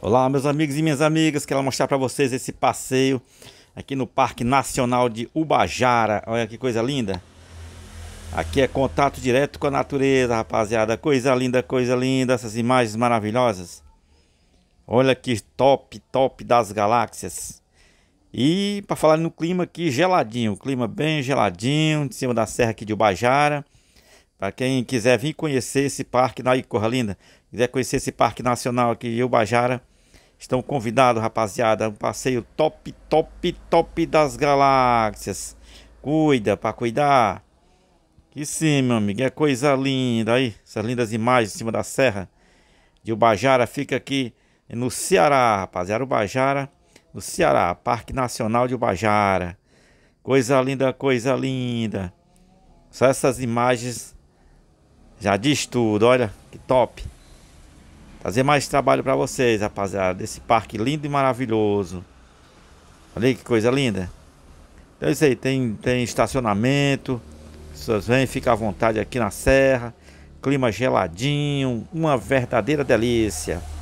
Olá, meus amigos e minhas amigas, quero mostrar para vocês esse passeio aqui no Parque Nacional de Ubajara. Olha que coisa linda. Aqui é contato direto com a natureza, rapaziada. Coisa linda, coisa linda, essas imagens maravilhosas. Olha que top, top das galáxias. E para falar no clima aqui, geladinho, clima bem geladinho, em cima da serra aqui de Ubajara. Para quem quiser vir conhecer esse parque, na corra Linda, quiser conhecer esse parque nacional aqui de Ubajara, Estão convidados, rapaziada. Um passeio top, top, top das galáxias. Cuida, para cuidar. Que sim, meu amigo. É coisa linda aí. Essas lindas imagens em cima da serra de Ubajara. Fica aqui no Ceará, rapaziada. Ubajara, no Ceará. Parque Nacional de Ubajara. Coisa linda, coisa linda. Só essas imagens já diz tudo. Olha que top. Fazer mais trabalho para vocês, rapaziada. desse parque lindo e maravilhoso. Olha aí que coisa linda. Então é isso aí, tem, tem estacionamento. Vocês vêm, fica à vontade aqui na serra. Clima geladinho, uma verdadeira delícia.